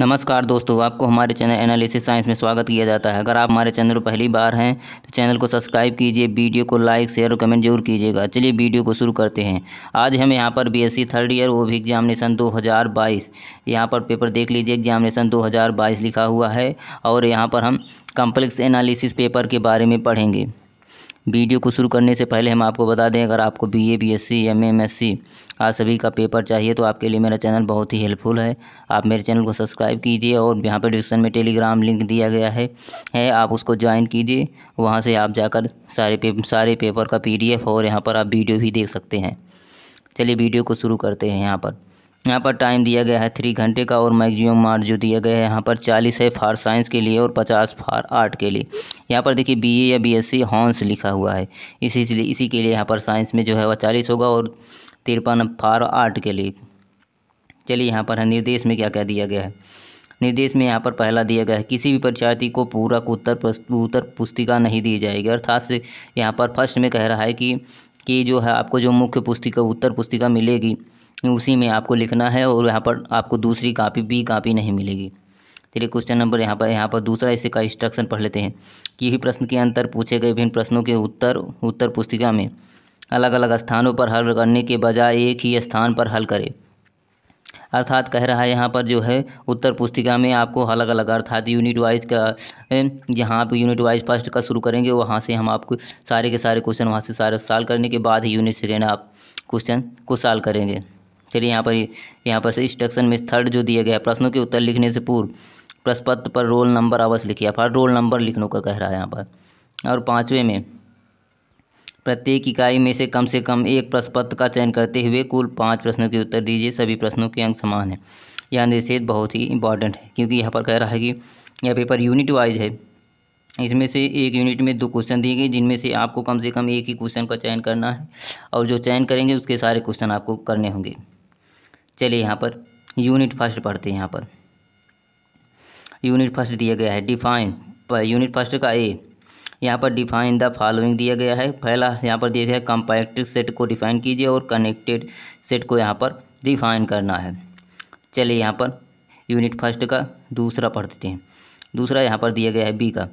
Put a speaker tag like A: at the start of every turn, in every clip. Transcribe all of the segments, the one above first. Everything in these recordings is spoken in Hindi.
A: नमस्कार दोस्तों आपको हमारे चैनल एनालिसिस साइंस में स्वागत किया जाता है अगर आप हमारे चैनल पर पहली बार हैं तो चैनल को सब्सक्राइब कीजिए वीडियो को लाइक शेयर और कमेंट जरूर कीजिएगा चलिए वीडियो को शुरू करते हैं आज हम यहाँ पर बीएससी थर्ड ईयर ओ भी एग्जामिनेशन 2022 यहाँ पर पेपर देख लीजिए एग्जामिनेशन दो लिखा हुआ है और यहाँ पर हम कम्प्लेक्स एनालिसिस पेपर के बारे में पढ़ेंगे वीडियो को शुरू करने से पहले हम आपको बता दें अगर आपको बीए, बीएससी, एमएमएससी आज सभी का पेपर चाहिए तो आपके लिए मेरा चैनल बहुत ही हेल्पफुल है आप मेरे चैनल को सब्सक्राइब कीजिए और यहाँ पर डिस्क्रिप्शन में टेलीग्राम लिंक दिया गया है है आप उसको ज्वाइन कीजिए वहाँ से आप जाकर सारे पे, सारे पेपर का पीडीएफ और यहाँ पर आप वीडियो भी देख सकते हैं चलिए वीडियो को शुरू करते हैं यहाँ पर यहाँ पर टाइम दिया गया है थ्री घंटे का और मैक्सिमम मार्क जो दिया गया है यहाँ पर चालीस है फार साइंस के लिए और पचास फार आर्ट के लिए यहाँ पर देखिए बीए या बीएससी हॉन्स लिखा हुआ है इसी इसी के लिए यहाँ पर साइंस में जो है वह चालीस होगा और तिरपन फार आर्ट के लिए चलिए यहाँ पर है निर्देश में क्या क्या दिया गया है निर्देश में यहाँ पर पहला दिया गया है किसी भी परीक्षार्थी को पूरा उत्तर उत्तर पुस्तिका नहीं दी जाएगी अर्थात से यहाँ पर फर्स्ट में कह रहा है कि कि जो है आपको जो मुख्य पुस्तिका उत्तर पुस्तिका मिलेगी उसी में आपको लिखना है और यहाँ पर आपको दूसरी कापी बी कापी नहीं मिलेगी चलिए क्वेश्चन नंबर यहाँ पर यहाँ पर दूसरा इसी का इंस्ट्रक्शन पढ़ लेते हैं कि भी प्रश्न के अंतर पूछे गए विभिन्न प्रश्नों के उत्तर उत्तर पुस्तिका में अलग अलग स्थानों पर हल करने के बजाय एक ही स्थान पर हल करें अर्थात कह रहा है यहाँ पर जो है उत्तर पुस्तिका में आपको अलग अलग अर्थात यूनिट वाइज का जहाँ आप यूनिट वाइज फर्स्ट का शुरू करेंगे वहाँ से हम आपको सारे के सारे क्वेश्चन वहाँ से सारे साल करने के बाद ही यूनिट सेकेंड आप क्वेश्चन को साल करेंगे चलिए यहाँ पर यहाँ पर से में थर्ड जो दिया गया है प्रश्नों के उत्तर लिखने से पूर्व प्रश्नपत्र पर रोल नंबर अवश्य लिखिए हर रोल नंबर लिखने का कह रहा है यहाँ पर और पाँचवें में प्रत्येक इकाई में से कम से कम एक प्रश्नपत्र का चयन करते हुए कुल पाँच प्रश्नों के उत्तर दीजिए सभी प्रश्नों के अंक समान हैं यह निषेध बहुत ही इंपॉर्टेंट है क्योंकि यहाँ पर कह रहा है कि यह पेपर यूनिट वाइज है इसमें से एक यूनिट में दो क्वेश्चन दिए गए जिनमें से आपको कम से कम एक ही क्वेश्चन का चयन करना है और जो चयन करेंगे उसके सारे क्वेश्चन आपको करने होंगे चलिए यहाँ पर यूनिट फर्स्ट पढ़ते हैं यहाँ पर यूनिट फर्स्ट दिया गया है डिफाइन यूनिट फर्स्ट का ए यहाँ पर डिफाइन द फॉलोइंग दिया गया है पहला यहाँ पर दिया गया है कंपैक्ट सेट को डिफाइन कीजिए और कनेक्टेड सेट को यहाँ पर डिफाइन करना है चलिए यहाँ पर यूनिट फर्स्ट का दूसरा पढ़ देते हैं दूसरा यहाँ पर दिया गया है बी का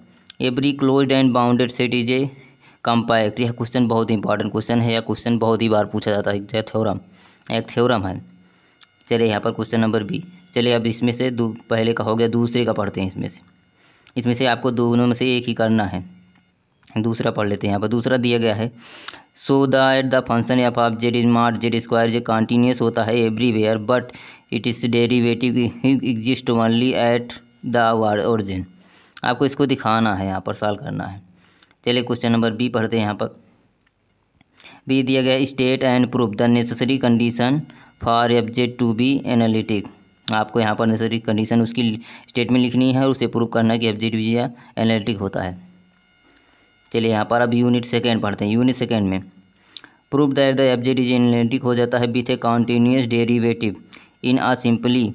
A: every close and bounded set is a compact यह क्वेश्चन बहुत इंपॉर्टेंट क्वेश्चन है यह क्वेश्चन बहुत ही बार पूछा जाता है थ्योरम एक थ्योरम है चले यहाँ पर क्वेश्चन नंबर बी चले अब इसमें से दो पहले का हो गया दूसरे का पढ़ते हैं इसमें से इसमें से आपको दोनों में से एक ही करना है दूसरा पढ़ लेते हैं यहाँ पर दूसरा दिया गया है so the at the function F of Z is mod Z square J continuous होता है everywhere but it is derivative exist only at the origin आपको इसको दिखाना है यहाँ पर सॉल्व करना है चलिए क्वेश्चन नंबर बी पढ़ते हैं यहाँ पर बी दिया गया state and proof the necessary condition for object to be analytic आपको यहाँ पर नेसेसरी कंडीशन उसकी स्टेटमेंट लिखनी है और उसे प्रूव करना है कि ऑब्जेक्ट भी एनालिटिक होता है चलिए यहाँ पर अब यूनिट सेकेंड पढ़ते हैं यूनिट सेकेंड में proof that the object is analytic हो जाता है with a continuous derivative in a simply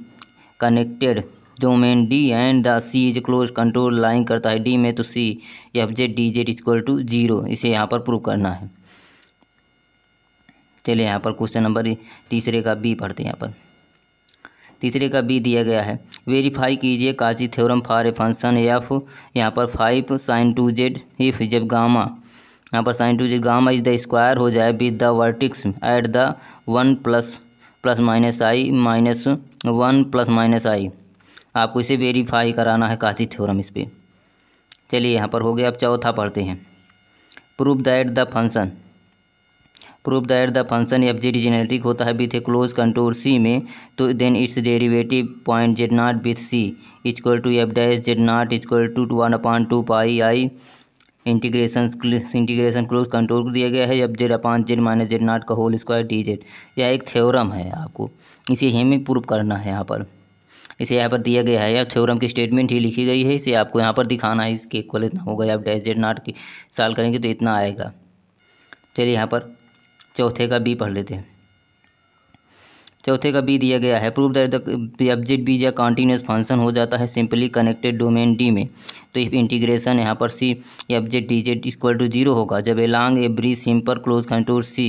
A: connected domain D and the C is close control line करता है डी में तो C object D Z is equal to zero इसे यहाँ पर प्रूव करना है चलिए यहाँ पर क्वेश्चन नंबर तीसरे का बी पढ़ते हैं यहाँ पर तीसरे का बी दिया गया है वेरीफाई कीजिए Cauchy theorem for a function F यहाँ पर five sine two Z if जब गामा यहाँ पर sine two Z gamma is the square हो जाए with the vertices at the one plus plus minus I minus one plus minus I आपको इसे वेरीफाई कराना है काची थ्योरम इस पर चलिए यहाँ पर हो गया अब चौथा पढ़ते हैं proof that the function proof that the function F Z genetic होता है with a close control C में तो then its derivative point Z not with C is equal to F dash Z not is equal to one upon two pi I integration integration close control दिया गया है F Z upon Z minus Z not का होल स्क्वायर डी जेड यह एक थ्योरम है आपको इसे हमें प्रूफ करना है यहाँ पर इसे यहाँ पर दिया गया है या थ्योरम की स्टेटमेंट ही लिखी गई है इसे आपको यहाँ पर दिखाना है इसके इक्वल इतना होगा या डैश जेड नॉट की साल करेंगे तो इतना आएगा चलिए यहाँ पर चौथे का बी पढ़ लेते हैं चौथे का बी दिया गया है proof that the object B या कॉन्टीन्यूस फंक्शन हो जाता है सिंपली कनेक्टेड डोमेन डी में तो इफ इंटीग्रेशन यहाँ पर C object D Z equal to zero होगा जब along a bridge simple close contour C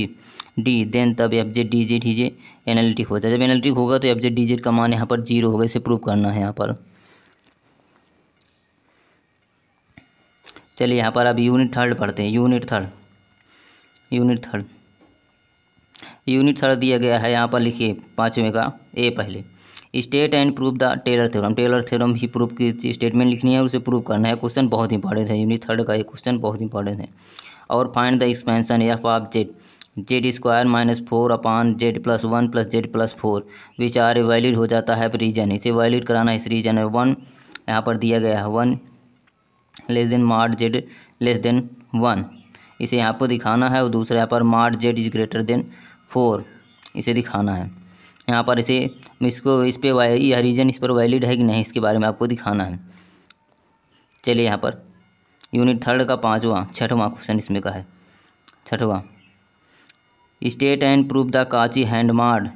A: D then तब ऑब्जेक्ट डी जेड ही जे एनालिटिक हो जाए जब एनालिटिक होगा तो ऑब्जेक्ट डी जेड का मान यहाँ पर जीरो होगा इसे प्रूव करना है यहाँ पर चलिए यहाँ पर अब यूनिट थर्ड पढ़ते हैं unit third unit third unit third दिया गया है यहाँ पर लिखिए पाँचवें का ए पहले state and proof the Taylor theorem Taylor theorem ही प्रूफ की स्टेटमेंट लिखनी है उसे प्रूफ करना है क्वेश्चन बहुत इंपॉर्टेंट है यूनिट थर्ड का ये क्वेश्चन बहुत इंपॉर्टेंट है और find the expansion F of Z Z square minus four upon Z plus one plus Z plus four which are valid हो जाता है रीजन इसे वैलिड कराना इस रीजन में वन यहाँ पर दिया गया है one less than mod Z less than one इसे यहाँ पर दिखाना है और दूसरा यहाँ पर mod Z is greater than four इसे दिखाना है यहाँ पर इसे इसको इस पर यह रीजन इस पर वैलिड है कि नहीं इसके बारे में आपको दिखाना है चलिए यहाँ पर यूनिट थर्ड का पाँचवा छठवा क्वेश्चन इसमें का है छठवा स्टेट एंड प्रूफ द काची हैंडमार्ड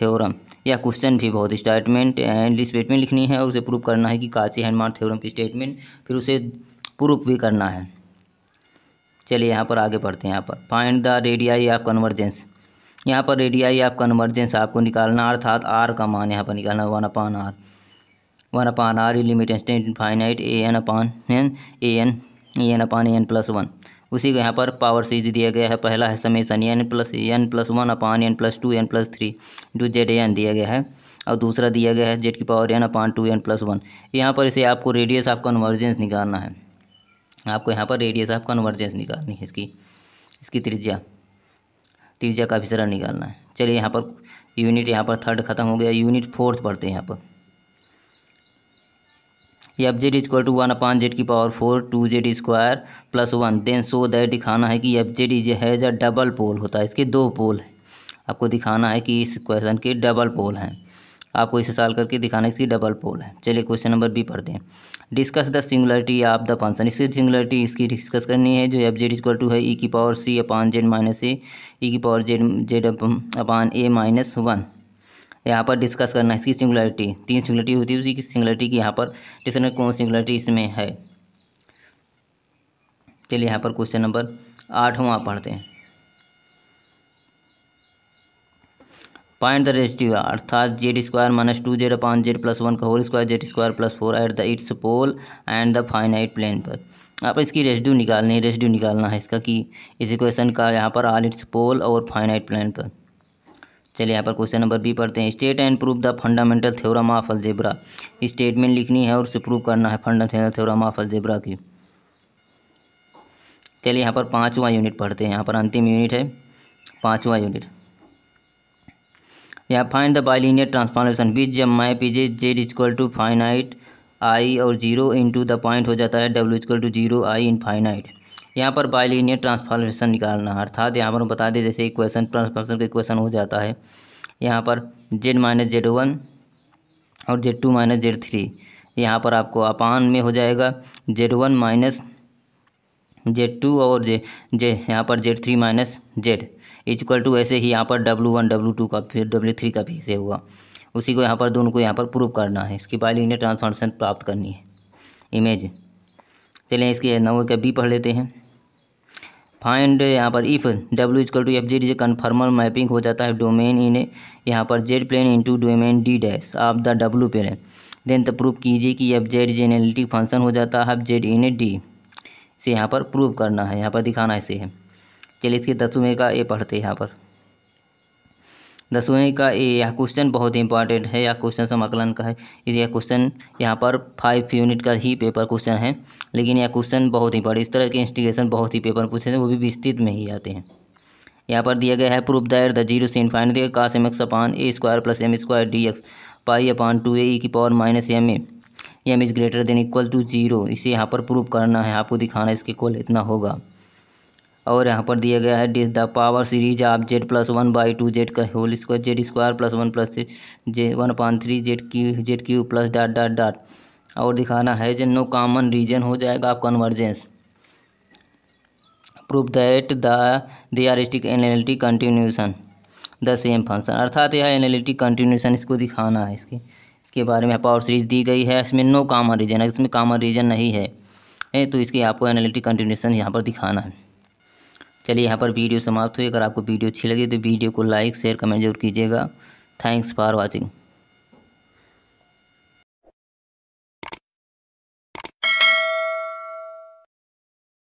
A: थ्योरम यह क्वेश्चन भी बहुत स्टेटमेंट एंड स्टेटमेंट लिखनी है और उसे प्रूफ करना है कि काची हैंडमार्ड थ्योरम की स्टेटमेंट फिर उसे प्रूफ भी करना है चलिए यहाँ पर आगे बढ़ते हैं यहाँ पर find the radii of convergence यहाँ पर रेडियाई आपका कन्वर्जेंस आपको निकालना अर्थात आर का मान यहाँ पर निकालना one upon R one upon R limit instant finite A N upon N A N A N upon A N plus one उसी का यहाँ पर पावर सीरीज दिया गया है पहला है summation N plus N plus one upon N plus two N plus three two Z N दिया गया है और दूसरा दिया गया है जेड की power N upon two N plus one यहाँ पर इसे आपको रेडियस ऑफ कन्वर्जेंस निकालना है आपको यहाँ पर रेडियस ऑफ कन्वर्जेंस निकालनी है इसकी इसकी त्रिज्या त्रिज्या का अभिसरण निकालना है चलिए यहाँ पर यूनिट यहाँ पर थर्ड खत्म हो गया यूनिट फोर्थ पढ़ते हैं यहाँ पर F Z equal to one upon Z की power four two Z square plus one then so that दिखाना है कि F Z is has a double pole होता है इसके दो पोल हैं आपको दिखाना है कि इस क्वेश्चन के डबल पोल हैं आपको इसे साल करके दिखाना इसकी डबल पोल है चलिए क्वेश्चन नंबर बी पढ़ते हैं discuss the singularity of the function इसकी सिंगुलरिटी इसकी डिस्कस करनी है जो एफ जेड इक्वल टू है ई e की power C upon Z minus A E की power Z Z upon A minus one यहाँ पर डिस्कस करना है इसकी सिंगुलरिटी तीन सिंगुलरिटी होती है उसी की सिंगुलरिटी की यहाँ पर डिस्कस कौन सिंगुलरिटी इसमें है चलिए यहाँ पर क्वेश्चन नंबर आठ आप पढ़ते हैं फाइंड द रेस्टिव अर्थात Z square minus two Z पाँच जेड प्लस वन का whole square Z square plus four at the its pole and the finite plane पर आप इसकी रेस्ड्यू निकालनी है रेस्ड्यू निकालना है इसका कि इस इक्वेशन का यहाँ पर आल इट्स पोल और फाइनाइट प्लेन पर चलिए यहाँ पर क्वेश्चन नंबर बी पढ़ते हैं state and proof the fundamental theorem of algebra statement लिखनी है और उसे प्रूव करना है फंडामेंटल थ्योरम ऑफ अलजेब्रा की चलिए यहाँ पर पाँचवा यूनिट पढ़ते हैं यहाँ पर अंतिम यूनिट है पाँचवा यूनिट यहाँ फाइन द बाइलिनियर ट्रांसफॉर्मेशन बीच जब माई P J Z equal to finite I और जीरो इंटू द पॉइंट हो जाता है W is equal to zero I infinite यहाँ पर बाइलिनियर ट्रांसफॉर्मेशन निकालना है अर्थात यहाँ पर बता दें जैसे इक्वेशन ट्रांसफॉर्मेशन का इक्वेशन हो जाता है यहाँ पर जेड माइनस जेड वन और Z two minus Z three यहाँ पर आपको अपान में हो जाएगा Z one minus Z two और जे जे यहाँ पर Z three minus Z equal to ऐसे ही यहाँ पर डब्लू वन डब्लू टू का फिर डब्ल्यू थ्री का भी ऐसे हुआ उसी को यहाँ पर दोनों को यहाँ पर प्रूव करना है इसकी इन्हें ट्रांसफॉर्मेशन प्राप्त करनी है इमेज चलिए इसके नौ का बी पढ़ लेते हैं फाइंड यहाँ पर if W equal to F Z is conformal mapping हो जाता है डोमेन इन यहाँ पर Z plane into domain D dash of the W plane then तो प्रूव कीजिए कि एफ जेड जे फंक्शन हो जाता है एफ जेड इन डी से यहाँ पर प्रूव करना है यहाँ पर दिखाना ऐसे है चलिए इसके दसवें का ए पढ़ते हैं यहाँ पर दसवें का ए यह क्वेश्चन बहुत इंपॉर्टेंट है यह क्वेश्चन समाकलन का है यह क्वेश्चन यहाँ पर फाइव यूनिट का ही पेपर क्वेश्चन है लेकिन यह क्वेश्चन बहुत इंपॉर्टेंट इस तरह के इंस्टिगेशन बहुत ही पेपर पूछे है वो भी विस्तृत में ही आते हैं यहाँ पर दिया गया है प्रूफ दायर द जीरो से infinity cos M X upon A square plus M square D X pi upon two A की power minus M A M is greater than equal to zero इसे यहाँ पर प्रूव करना है आपको दिखाना है इसके इक्वल इतना होगा और यहाँ पर दिया गया है this the power series of Z plus one by two Z का whole square Z square plus one plus J one point three Z Q Z Q plus dot dot dot और दिखाना है जे नो कॉमन रीजन हो जाएगा आप convergence proof that the they are stick analytic continuation the same function अर्थात यह एनालिटिक कंटिन्यूशन इसको दिखाना है इसके इसके बारे में पावर सीरीज दी गई है इसमें नो कामन रीजन है इसमें कामन रीजन नहीं है ए, तो इसके आपको एनालिटिक कंटिन्यूसन यहाँ पर दिखाना है चलिए यहाँ पर वीडियो समाप्त हुई अगर आपको वीडियो अच्छी लगी तो वीडियो को लाइक शेयर कमेंट जरूर कीजिएगा थैंक्स फॉर वॉचिंग